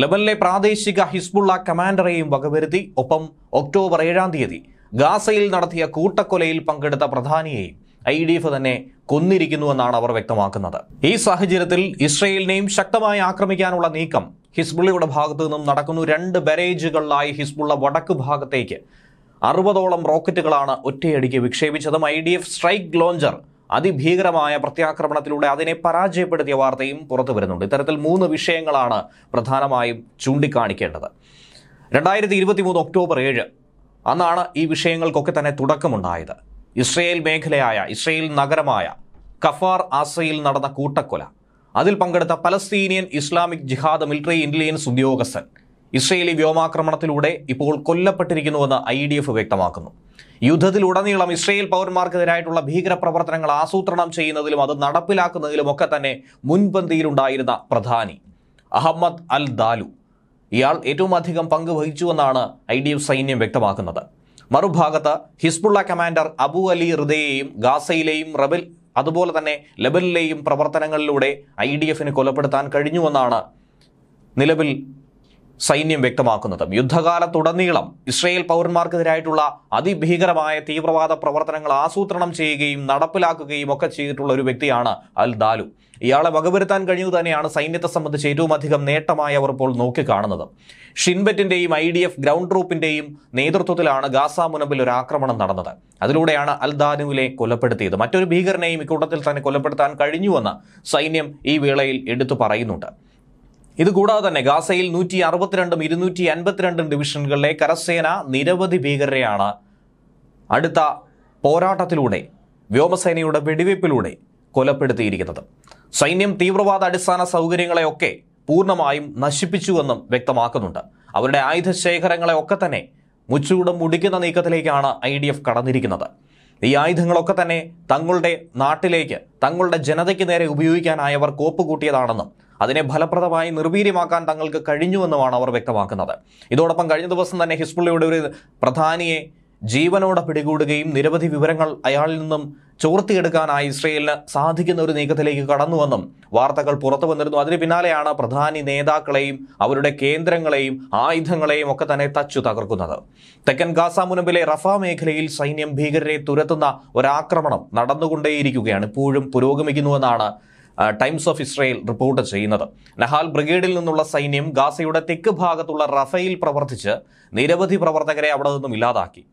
ലെബനിലെ പ്രാദേശിക ഹിസ്ബുള്ള കമാൻഡറെയും വകവരുത്തി ഒപ്പം ഒക്ടോബർ ഏഴാം തീയതി ഗാസയിൽ നടത്തിയ കൂട്ടക്കൊലയിൽ പങ്കെടുത്ത പ്രധാനിയെയും ഐ ഡി എഫ് തന്നെ കൊന്നിരിക്കുന്നുവെന്നാണ് അവർ വ്യക്തമാക്കുന്നത് ഈ സാഹചര്യത്തിൽ ഇസ്രയേലിനെയും ശക്തമായി ആക്രമിക്കാനുള്ള നീക്കം ഹിസ്ബുള്ളയുടെ ഭാഗത്തു നിന്നും നടക്കുന്നു രണ്ട് ബരേജുകളിലായി ഹിസ്ബുള്ള വടക്ക് ഭാഗത്തേക്ക് അറുപതോളം റോക്കറ്റുകളാണ് ഒറ്റയടിക്ക് വിക്ഷേപിച്ചതും I D F strike launcher അതിഭീകരമായ പ്രത്യാക്രമണത്തിലൂടെ അതിനെ പരാജയപ്പെടുത്തിയ വാർത്തയും പുറത്തു വരുന്നുണ്ട് ഇത്തരത്തിൽ മൂന്ന് വിഷയങ്ങളാണ് പ്രധാനമായും ചൂണ്ടിക്കാണിക്കേണ്ടത് രണ്ടായിരത്തി ഇരുപത്തി മൂന്ന് ഒക്ടോബർ ഏഴ് അന്നാണ് ഈ വിഷയങ്ങൾക്കൊക്കെ തന്നെ തുടക്കമുണ്ടായത് ഇസ്രയേൽ മേഖലയായ ഇസ്രയേൽ നഗരമായ കഫാർ ആസയിൽ നടന്ന കൂട്ടക്കൊല അതിൽ പങ്കെടുത്ത Palestinian Islamic Jihad military intelligence ഉദ്യോഗസ്ഥൻ ഇസ്രയേലി വ്യോമാക്രമണത്തിലൂടെ ഇപ്പോൾ കൊല്ലപ്പെട്ടിരിക്കുന്നുവെന്ന് ഐ ഡി എഫ് വ്യക്തമാക്കുന്നു യുദ്ധത്തിലുടനീളം ഇസ്രയേൽ പൗരന്മാർക്കെതിരായിട്ടുള്ള ഭീകരപ്രവർത്തനങ്ങൾ ആസൂത്രണം ചെയ്യുന്നതിലും അത് നടപ്പിലാക്കുന്നതിലും ഒക്കെ തന്നെ മുൻപന്തിയിലുണ്ടായിരുന്ന പ്രധാനി അഹമ്മദ് അൽ ദാലു ഇയാൾ ഏറ്റവും അധികം പങ്ക് വഹിച്ചുവെന്നാണ് ഐ ഡി എഫ് സൈന്യം വ്യക്തമാക്കുന്നത് മറുഭാഗത്ത് ഹിസ്ബുള്ള കമാൻഡർ അബു അലി ഹൃദയെയും ഗാസയിലെയും റബൽ അതുപോലെ തന്നെ ലബലിലെയും പ്രവർത്തനങ്ങളിലൂടെ ഐ ഡി എഫിന് കൊലപ്പെടുത്താൻ കഴിഞ്ഞുവെന്നാണ് നിലവിൽ സൈന്യം വ്യക്തമാക്കുന്നത് യുദ്ധകാലത്തുടനീളം ഇസ്രയേൽ പൗരന്മാർക്കെതിരായിട്ടുള്ള അതിഭീകരമായ തീവ്രവാദ പ്രവർത്തനങ്ങൾ ആസൂത്രണം ചെയ്യുകയും നടപ്പിലാക്കുകയും ഒക്കെ ചെയ്തിട്ടുള്ള ഒരു വ്യക്തിയാണ് അൽ ദാലു ഇയാളെ വകവരുത്താൻ കഴിഞ്ഞു തന്നെയാണ് സൈന്യത്തെ സംബന്ധിച്ച് ഏറ്റവും അധികം നേട്ടമായ അവർ ഇപ്പോൾ നോക്കിക്കാണുന്നത് ഷിൻബെറ്റിന്റെയും ഐ ഡി എഫ് ഗ്രൗണ്ട് ട്രൂപ്പിന്റെയും നേതൃത്വത്തിലാണ് ഗാസ മുനമ്പിൽ ഒരു ആക്രമണം നടന്നത് അതിലൂടെയാണ് അൽ ദാനുവിലെ കൊലപ്പെടുത്തിയത് മറ്റൊരു ഭീകരനെയും ഇക്കൂട്ടത്തിൽ തന്നെ കൊലപ്പെടുത്താൻ കഴിഞ്ഞുവെന്ന് സൈന്യം ഈ വേളയിൽ എടുത്തു പറയുന്നുണ്ട് ഇതുകൂടാതെ തന്നെ ഗാസയിൽ നൂറ്റി അറുപത്തിരണ്ടും ഇരുന്നൂറ്റി അൻപത്തിരണ്ടും ഡിവിഷനുകളിലെ കരസേന നിരവധി ഭീകരരെയാണ് അടുത്ത പോരാട്ടത്തിലൂടെ വ്യോമസേനയുടെ വെടിവയ്പ്പിലൂടെ കൊലപ്പെടുത്തിയിരിക്കുന്നത് സൈന്യം തീവ്രവാദ അടിസ്ഥാന സൗകര്യങ്ങളെയൊക്കെ പൂർണ്ണമായും നശിപ്പിച്ചുവെന്നും വ്യക്തമാക്കുന്നുണ്ട് അവരുടെ ആയുധ ഒക്കെ തന്നെ മുച്ചുകൂടം മുടിക്കുന്ന നീക്കത്തിലേക്കാണ് ഐ ഡി എഫ് കടന്നിരിക്കുന്നത് ഈ ആയുധങ്ങളൊക്കെ തന്നെ തങ്ങളുടെ നാട്ടിലേക്ക് തങ്ങളുടെ ജനതയ്ക്ക് നേരെ ഉപയോഗിക്കാനായവർ കോപ്പ് കൂട്ടിയതാണെന്നും അതിനെ ഫലപ്രദമായി നിർവീര്യമാക്കാൻ തങ്ങൾക്ക് കഴിഞ്ഞുവെന്നുമാണ് അവർ വ്യക്തമാക്കുന്നത് ഇതോടൊപ്പം കഴിഞ്ഞ ദിവസം തന്നെ ഹിസ്ബുള്ളയുടെ ഒരു പ്രധാനിയെ ജീവനോടെ പിടികൂടുകയും നിരവധി വിവരങ്ങൾ അയാളിൽ നിന്നും ചോർത്തിയെടുക്കാനായി ഇസ്രയേലിന് സാധിക്കുന്ന ഒരു നീക്കത്തിലേക്ക് കടന്നുവെന്നും വാർത്തകൾ പുറത്തു വന്നിരുന്നു അതിന് പിന്നാലെയാണ് പ്രധാനി നേതാക്കളെയും അവരുടെ കേന്ദ്രങ്ങളെയും ആയുധങ്ങളെയും ഒക്കെ തന്നെ തച്ചു തകർക്കുന്നത് തെക്കൻ ഗാസ മുനമ്പിലെ റഫ മേഖലയിൽ സൈന്യം ഭീകരരെ തുരത്തുന്ന ഒരാക്രമണം നടന്നുകൊണ്ടേയിരിക്കുകയാണ് ഇപ്പോഴും പുരോഗമിക്കുന്നുവെന്നാണ് ടൈംസ് ഓഫ് ഇസ്രയേൽ റിപ്പോർട്ട് ചെയ്യുന്നത് നഹാൽ ബ്രിഗേഡിൽ നിന്നുള്ള സൈന്യം ഗാസയുടെ തെക്ക് ഭാഗത്തുള്ള റഫയിൽ പ്രവർത്തിച്ച് നിരവധി പ്രവർത്തകരെ അവിടെ നിന്നും ഇല്ലാതാക്കി